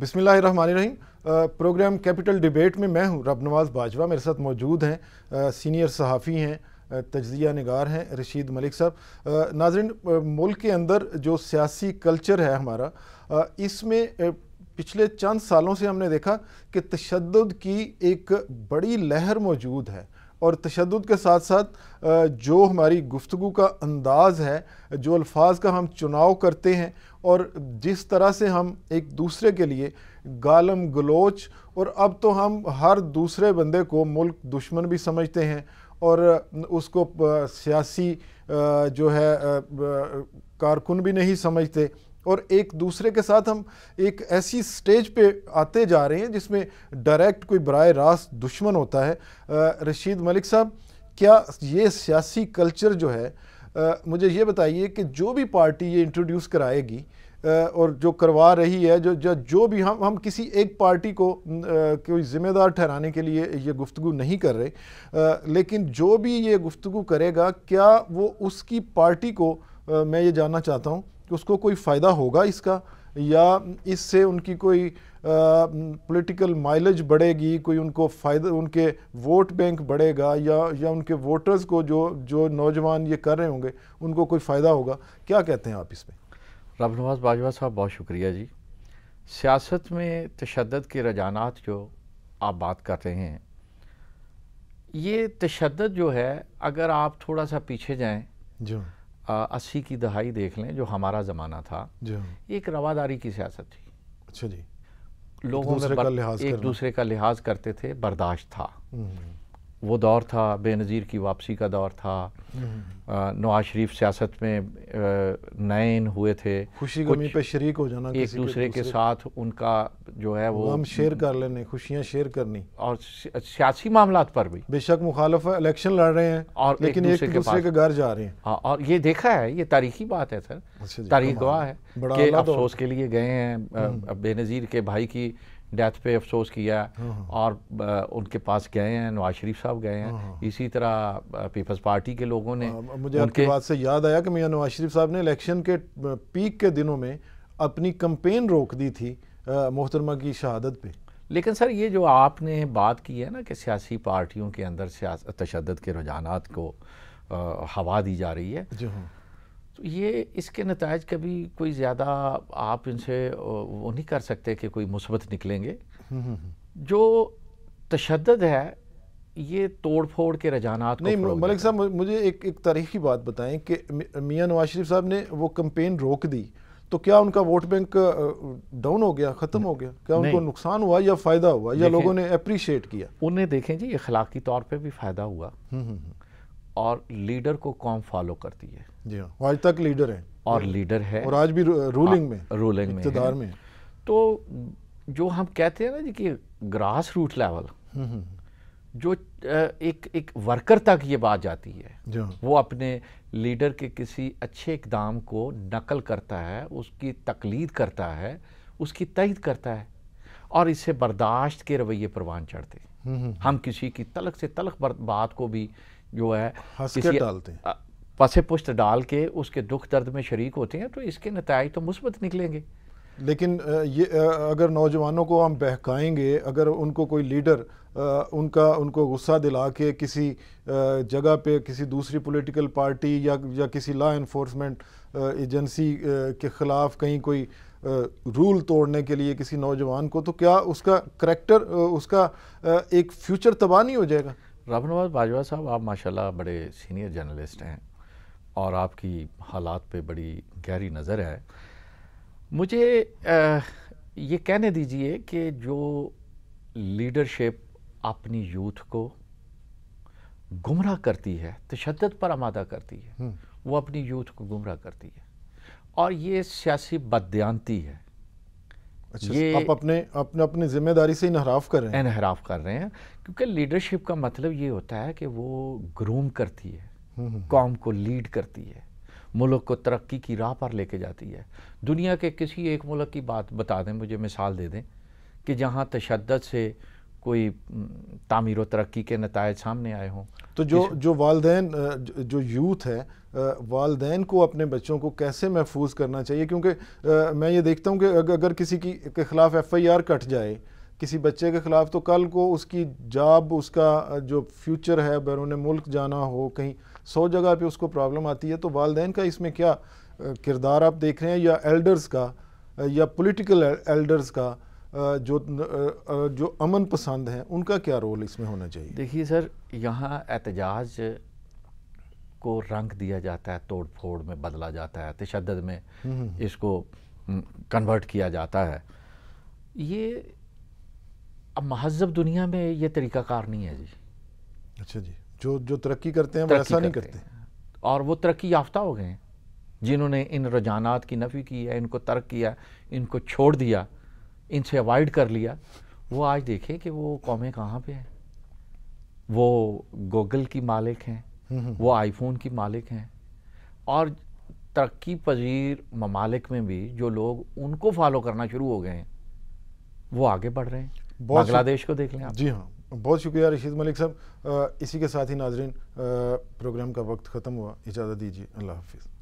बिसमीम programme capital debate में मैं हूँ रब नवाज़ बाजवा मेरे साथ मौजूद हैं सीनियर सहाफ़ी हैं तजिया नगार हैं रशीद मलिक साहब नाजरन मुल्क के अंदर जो सियासी कल्चर है हमारा इसमें पिछले चंद सालों से हमने देखा कि तशद की एक बड़ी लहर मौजूद है और तशद के साथ साथ जो हमारी गुफ्तु का अंदाज़ है जो अल्फाज का हम चुनाव करते हैं और जिस तरह से हम एक दूसरे के लिए गालम गलोच और अब तो हम हर दूसरे बंदे को मुल्क दुश्मन भी समझते हैं और उसको सियासी जो है कारकुन भी नहीं समझते और एक दूसरे के साथ हम एक ऐसी स्टेज पे आते जा रहे हैं जिसमें डायरेक्ट कोई बर रास्त दुश्मन होता है रशीद मलिक साहब क्या ये सियासी कल्चर जो है आ, मुझे ये बताइए कि जो भी पार्टी ये इंट्रोड्यूस कराएगी और जो करवा रही है जो जो, जो भी हम हम किसी एक पार्टी को कोई ज़िम्मेदार ठहराने के लिए ये गुफ्तु नहीं कर रहे आ, लेकिन जो भी ये गुफ्तु करेगा क्या वो उसकी पार्टी को आ, मैं ये जानना चाहता हूँ कि उसको कोई फ़ायदा होगा इसका या इससे उनकी कोई पॉलिटिकल माइलेज बढ़ेगी कोई उनको फ़ायदा उनके वोट बैंक बढ़ेगा या या उनके वोटर्स को जो जो नौजवान ये कर रहे होंगे उनको कोई फ़ायदा होगा क्या कहते हैं आप इसमें रब नवाज़ बाजवा साहब बहुत शुक्रिया जी सियासत में तशद के रजानात जो आप बात कर रहे हैं ये तशद जो है अगर आप थोड़ा सा पीछे जाएँ जो अस्सी की दहाई देख लें जो हमारा ज़माना था हाँ। एक रवादारी की सियासत थी अच्छा जी लोगों में बर, एक दूसरे का लिहाज करते थे बर्दाश्त था हम्म। वो दौर था बेनज़ीर की वापसी का दौर था हम्म। नवाज शरीफ सियासत में नयन हुए थे खुशी गमी पे शरीक हो जाना एक दूसरे के साथ उनका जो है वो हम शेयर कर लेने खुशियाँ शेयर करनी और सियासी मामला पर भी बेशक मुखालफ इलेक्शन लड़ रहे हैं और लेकिन एक दूसरे, एक दूसरे के घर जा रहे हैं हाँ और ये देखा है ये तारीखी बात है सर अच्छा तारीख गवाह है अफसोस के लिए गए हैं हम्म। बेनज़ीर के भाई की डेथ पे अफसोस किया हाँ, हाँ। और उनके पास गए हैं नवाज शरीफ साहब गए हैं हाँ, इसी तरह पीपल्स पार्टी के लोगों ने मुझे आपकी बात से याद आया कि मियाँ नवाज शरीफ साहब ने इलेक्शन के पीक के दिनों में अपनी कंपेन रोक दी थी मोहतरमा की शहादत पे लेकिन सर ये जो आपने बात की है ना कि सियासी पार्टियों के अंदर तशद के रुझान को आ, हवा दी जा रही है हाँ। तो ये इसके नतज कभी कोई ज़्यादा आप इनसे वो नहीं कर सकते कि कोई मुस्बत निकलेंगे हम्म, हम्म, हम्म। जो तशद है ये तोड़ फोड़ के रजाना नहीं मलिक साहब मुझे एक एक तारीखी बात बताएं कि मियाँ नवाज शरीफ साहब ने वो कंपेन रोक दी तो क्या उनका वोट बैंक डाउन हो गया ख़त्म हो गया क्या उनको नुकसान हुआ या फ़ायदा हुआ या लोगों ने अप्रिशिएट किया उन्हें देखें जी अखलाकी तौर पर भी फ़ायदा हुआ हम्म, हम्म, हम्म। और लीडर को कौन फॉलो करती है जी हाँ आज तक लीडर है और लीडर है और आज भी रूलिंग हाँ, में रूलिंग में में तो जो हम कहते हैं ना जी कि ग्रास रूट लेवल जो एक एक वर्कर तक ये बात जाती है हाँ। वो अपने लीडर के किसी अच्छे इकदाम को नकल करता है उसकी तकलीद करता है उसकी तयद करता है और इससे बर्दाश्त के रवैये परवान चढ़ते हम्म, हम्म, हम हम्म। किसी की तलक से तलक बात को भी जो है किसी डालते हैं पसे पुष्ट डाल के उसके दुख दर्द में शरीक होते हैं तो इसके नतज तो मुस्बत निकलेंगे लेकिन ये अगर नौजवानों को हम बहकाएंगे अगर उनको कोई लीडर उनका उनको गुस्सा दिला के किसी जगह पे किसी दूसरी पॉलिटिकल पार्टी या या किसी लॉ इन्फोर्समेंट एजेंसी के ख़िलाफ़ कहीं कोई रूल तोड़ने के लिए किसी नौजवान को तो क्या उसका करैक्टर उसका एक फ्यूचर तबाह नहीं हो जाएगा राम नवाज बाजवा साहब आप माशाल्लाह बड़े सीनियर जर्नलिस्ट हैं और आपकी हालात पे बड़ी गहरी नज़र है मुझे ये कहने दीजिए कि जो लीडरशिप अपनी यूथ को गुमराह करती है तशद पर आमादा करती है हम्म। वो अपनी यूथ को गुमराह करती है और ये सियासी बदयानती है अच्छा, ये आप अपने अपने अपनी जिम्मेदारी से इनहराफ कर रहे हैं इनहराफ कर रहे हैं क्योंकि लीडरशिप का मतलब ये होता है कि वो ग्रूम करती है कौम हम्म, हम्म, को लीड करती है मुल्क को तरक्की की राह पर लेके जाती है दुनिया के किसी एक मुल्क की बात बता दें मुझे मिसाल दे दें कि जहाँ तशद से कोई तामीर तरक्की के नतज सामने आए हों तो जो जो वालदे जो यूथ है वालदेन को अपने बच्चों को कैसे महफूज करना चाहिए क्योंकि मैं ये देखता हूँ कि अगर किसी की के ख़िलाफ़ एफ आई आर कट जाए किसी बच्चे के ख़िलाफ़ तो कल को उसकी जॉब उसका जो फ्यूचर है बैरून मुल्क जाना हो कहीं सौ जगह पे उसको प्रॉब्लम आती है तो वालदे का इसमें क्या किरदार आप देख रहे हैं या एल्डर्स का या पॉलिटिकल एल्डर्स का जो जो अमन पसंद हैं उनका क्या रोल इसमें होना चाहिए देखिए सर यहाँ एहतजाज को रंग दिया जाता है तोड़ फोड़ में बदला जाता है तशद में हम्म, हम्म, हम्म। इसको कन्वर्ट किया जाता है ये अब महजब दुनिया में ये तरीक़ाकार नहीं है जी अच्छा जी जो जो तरक्की करते हैं वो ऐसा नहीं करते और वो तरक्की याफ्ता हो गए हैं जिन्होंने इन रुझानात की नफ़ी की है इनको तर्क किया इनको छोड़ दिया इनसे अवॉइड कर लिया वो आज देखें कि वो कौमें कहाँ पे हैं वो गूगल की मालिक हैं हम्म, हम्म। वो आईफोन की मालिक हैं और तरक्की पजीर ममालिक में भी जो लोग उनको फॉलो करना शुरू हो गए हैं वो आगे बढ़ रहे हैं बांग्लादेश को देख लें आप जी हाँ बहुत शुक्रिया रशीद मलिक साहब इसी के साथ ही नाजरीन प्रोग्राम का वक्त ख़त्म हुआ इजाज़त दीजिए अल्लाह हाफिज़